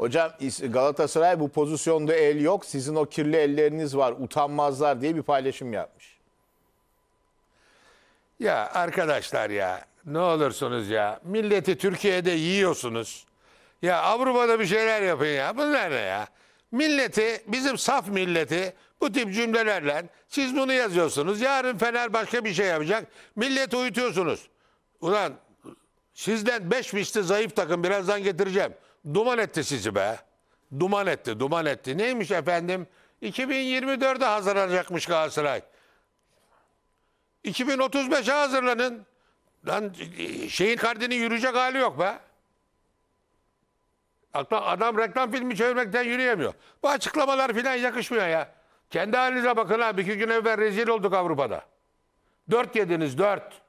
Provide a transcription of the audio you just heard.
Hocam Galatasaray bu pozisyonda el yok. Sizin o kirli elleriniz var. Utanmazlar diye bir paylaşım yapmış. Ya arkadaşlar ya ne olursunuz ya. Milleti Türkiye'de yiyorsunuz. Ya Avrupa'da bir şeyler yapın ya. Bunlar ne ya? Milleti, bizim saf milleti bu tip cümlelerle siz bunu yazıyorsunuz. Yarın Fener başka bir şey yapacak. Milleti uyutuyorsunuz. Ulan Sizden 5 misli zayıf takım birazdan getireceğim. Duman etti sizi be. Duman etti, duman etti. Neymiş efendim? 2024'e hazırlanacakmış Galatasaray. 2035'e hazırlanın. Lan e, şeyin kardinin yürüyecek hali yok be. Adam reklam filmi çevirmekten yürüyemiyor. Bu açıklamalar filan yakışmıyor ya. Kendi halinize bakın abi. İki gün evvel rezil olduk Avrupa'da. Dört yediniz, dört.